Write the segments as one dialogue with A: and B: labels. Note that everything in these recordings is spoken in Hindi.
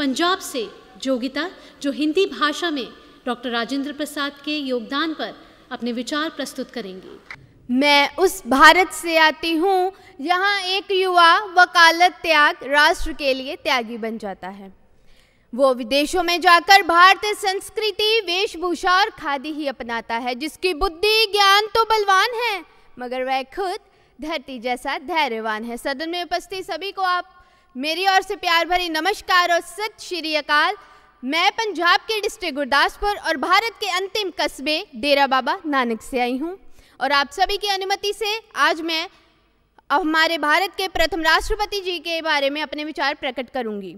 A: पंजाब से जोगिता जो हिंदी भाषा में डॉक्टर राजेंद्र प्रसाद के योगदान पर अपने विचार प्रस्तुत करेंगी मैं उस भारत से आती हूँ जहाँ एक युवा वकालत त्याग राष्ट्र के लिए त्यागी बन जाता है वो विदेशों में जाकर भारतीय संस्कृति वेशभूषा और खादी ही अपनाता है जिसकी बुद्धि ज्ञान तो बलवान है मगर वह खुद धरती जैसा धैर्यवान है सदन में उपस्थित सभी को आप मेरी ओर से प्यार भरी नमस्कार और सत श्री अकाल मैं पंजाब के डिस्ट्रिक्ट गुरदासपुर और भारत के अंतिम कस्बे डेरा बाबा नानक से आई हूँ और आप सभी की अनुमति से आज मैं हमारे भारत के प्रथम राष्ट्रपति जी के बारे में अपने विचार प्रकट करूँगी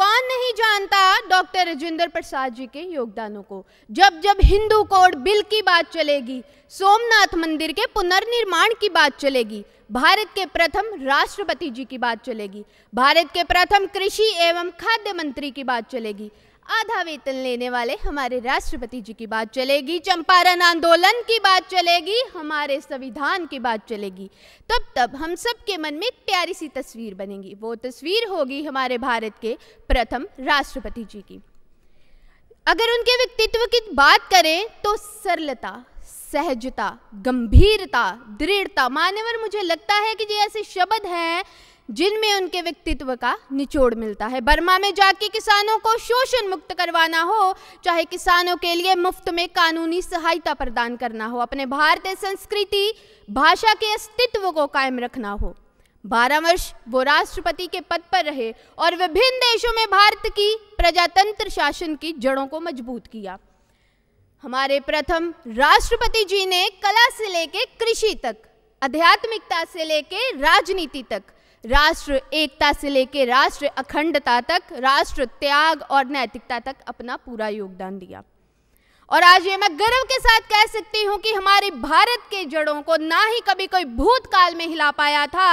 A: कौन नहीं जानता डॉक्टर राजेंद्र प्रसाद जी के योगदानों को जब जब हिंदू कोड बिल की बात चलेगी सोमनाथ मंदिर के पुनर्निर्माण की बात चलेगी भारत के प्रथम राष्ट्रपति जी की बात चलेगी भारत के प्रथम कृषि एवं खाद्य मंत्री की बात चलेगी आधा वेतन लेने वाले हमारे राष्ट्रपति जी की बात चलेगी चंपारण आंदोलन की बात चलेगी हमारे संविधान की बात चलेगी तब तब हम सब के मन में प्यारी सी तस्वीर बनेगी वो तस्वीर होगी हमारे भारत के प्रथम राष्ट्रपति जी की अगर उनके व्यक्तित्व की बात करें तो सरलता सहजता गंभीरता दृढ़ता मान्यवर मुझे लगता है कि जो ऐसे शब्द हैं जिनमें उनके व्यक्तित्व का निचोड़ मिलता है बर्मा में जाके किसानों को शोषण मुक्त करवाना हो चाहे किसानों के लिए मुफ्त में कानूनी सहायता प्रदान करना हो अपने भारतीय संस्कृति भाषा के अस्तित्व को कायम रखना हो बारह वर्ष वो राष्ट्रपति के पद पर रहे और विभिन्न देशों में भारत की प्रजातंत्र शासन की जड़ों को मजबूत किया हमारे प्रथम राष्ट्रपति जी ने कला से लेके कृषि तक आध्यात्मिकता से लेके राजनीति तक राष्ट्र एकता से लेकर राष्ट्र अखंडता तक राष्ट्र त्याग और नैतिकता तक अपना पूरा योगदान दिया और आज ये मैं गर्व के साथ कह सकती हूँ कि हमारे भारत के जड़ों को ना ही कभी कोई भूतकाल में हिला पाया था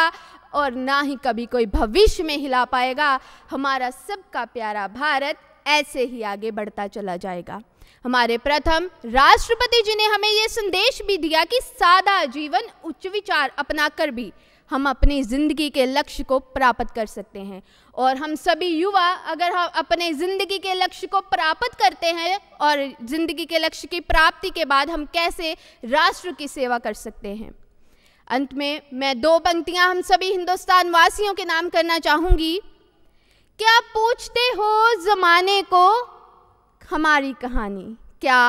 A: और ना ही कभी कोई भविष्य में हिला पाएगा हमारा सबका प्यारा भारत ऐसे ही आगे बढ़ता चला जाएगा हमारे प्रथम राष्ट्रपति जी ने हमें यह संदेश भी दिया कि सादा जीवन उच्च विचार अपना कर भी हम अपनी ज़िंदगी के लक्ष्य को प्राप्त कर सकते हैं और हम सभी युवा अगर हम अपने ज़िंदगी के लक्ष्य को प्राप्त करते हैं और ज़िंदगी के लक्ष्य की प्राप्ति के बाद हम कैसे राष्ट्र की सेवा कर सकते हैं अंत में मैं दो पंक्तियां हम सभी हिंदुस्तान वासियों के नाम करना चाहूँगी क्या पूछते हो ज़माने को हमारी कहानी क्या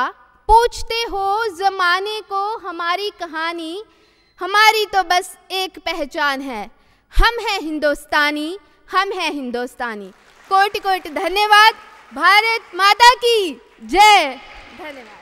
A: पूछते हो ज़माने को हमारी कहानी हमारी तो बस एक पहचान है हम हैं हिंदुस्तानी हम हैं हिंदुस्तानी कोटि कोटि धन्यवाद भारत माता की जय धन्यवाद